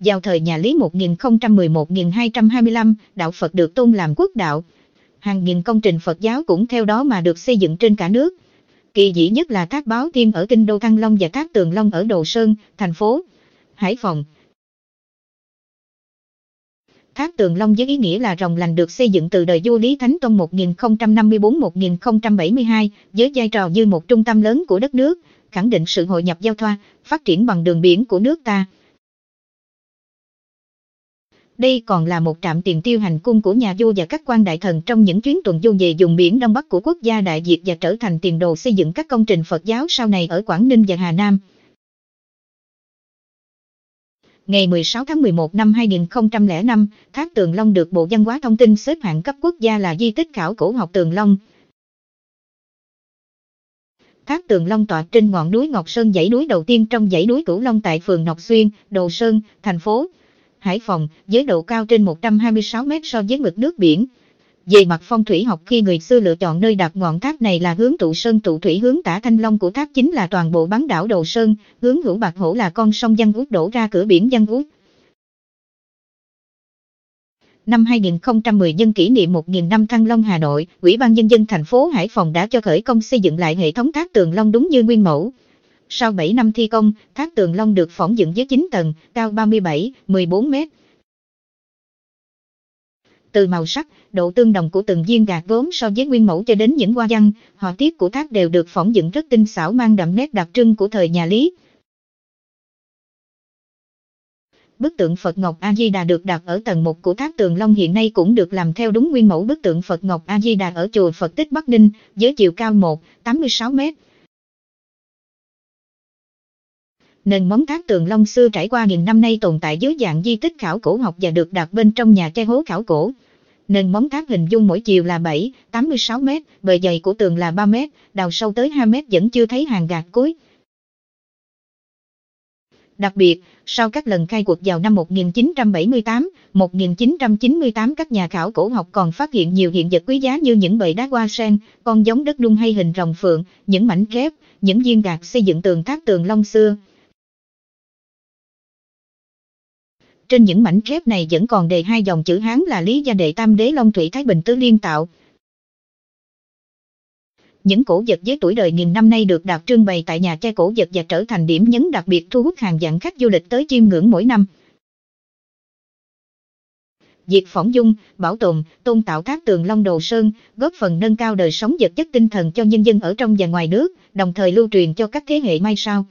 Giao thời nhà Lý 1011-1225, đạo Phật được tôn làm quốc đạo. Hàng nghìn công trình Phật giáo cũng theo đó mà được xây dựng trên cả nước. Kỳ dĩ nhất là các báo thiên ở Kinh Đô Thăng Long và các tường Long ở Đồ Sơn, thành phố Hải Phòng. Tháp Tường Long với ý nghĩa là rồng lành được xây dựng từ đời vua Lý Thánh Tông 1054-1072, với vai trò như một trung tâm lớn của đất nước, khẳng định sự hội nhập giao thoa, phát triển bằng đường biển của nước ta. Đây còn là một trạm tiền tiêu hành cung của nhà vua và các quan đại thần trong những chuyến tuần du về vùng biển Đông Bắc của quốc gia Đại Việt và trở thành tiền đồ xây dựng các công trình Phật giáo sau này ở Quảng Ninh và Hà Nam. Ngày 16 tháng 11 năm 2005, Thác Tường Long được Bộ Văn hóa Thông tin xếp hạng cấp quốc gia là di tích khảo cổ học Tường Long. Thác Tường Long tọa trên ngọn núi Ngọc Sơn dãy núi đầu tiên trong dãy núi Cửu Long tại phường Ngọc Xuyên, Đồ Sơn, thành phố Hải Phòng, với độ cao trên 126 mét so với mực nước biển. Về mặt phong thủy học khi người xưa lựa chọn nơi đặt ngọn tháp này là hướng tụ sơn tụ thủy hướng tả thanh long của tháp chính là toàn bộ bán đảo đầu Sơn, hướng hữu bạc hổ là con sông Giang Út đổ ra cửa biển Giang Út. Năm 2010 nhân kỷ niệm 1.000 năm Thăng Long Hà Nội, Ủy ban Nhân dân thành phố Hải Phòng đã cho khởi công xây dựng lại hệ thống thác tường Long đúng như nguyên mẫu. Sau 7 năm thi công, tháp tường long được phỏng dựng với 9 tầng, cao 37, 14 mét. Từ màu sắc, độ tương đồng của từng viên gạt gốm so với nguyên mẫu cho đến những hoa văn, họa tiết của tháp đều được phỏng dựng rất tinh xảo mang đậm nét đặc trưng của thời nhà Lý. Bức tượng Phật Ngọc A-di-đà được đặt ở tầng 1 của tháp tường Long hiện nay cũng được làm theo đúng nguyên mẫu bức tượng Phật Ngọc A-di-đà ở chùa Phật Tích Bắc Ninh, với chiều cao 1,86 m nền móng cát tường Long xưa trải qua nghìn năm nay tồn tại dưới dạng di tích khảo cổ học và được đặt bên trong nhà che hố khảo cổ. Nền móng cát hình dung mỗi chiều là 7, 86 mét, bề dày của tường là 3 mét, đào sâu tới 2 mét vẫn chưa thấy hàng gạt cuối. Đặc biệt, sau các lần khai quật vào năm 1978, 1998 các nhà khảo cổ học còn phát hiện nhiều hiện vật quý giá như những bầy đá hoa sen, con giống đất nung hay hình rồng phượng, những mảnh ghép, những viên gạt xây dựng tường tháp tường long xưa. trên những mảnh ghép này vẫn còn đề hai dòng chữ Hán là Lý Gia Đệ Tam Đế Long Thủy Thái Bình Tứ Liên Tạo. Những cổ vật với tuổi đời nghìn năm nay được đặt trưng bày tại nhà trai cổ vật và trở thành điểm nhấn đặc biệt thu hút hàng vạn khách du lịch tới chiêm ngưỡng mỗi năm. Việc phỏng dung, bảo tồn, tôn tạo các tường Long Đồ Sơn, góp phần nâng cao đời sống vật chất tinh thần cho nhân dân ở trong và ngoài nước, đồng thời lưu truyền cho các thế hệ mai sau.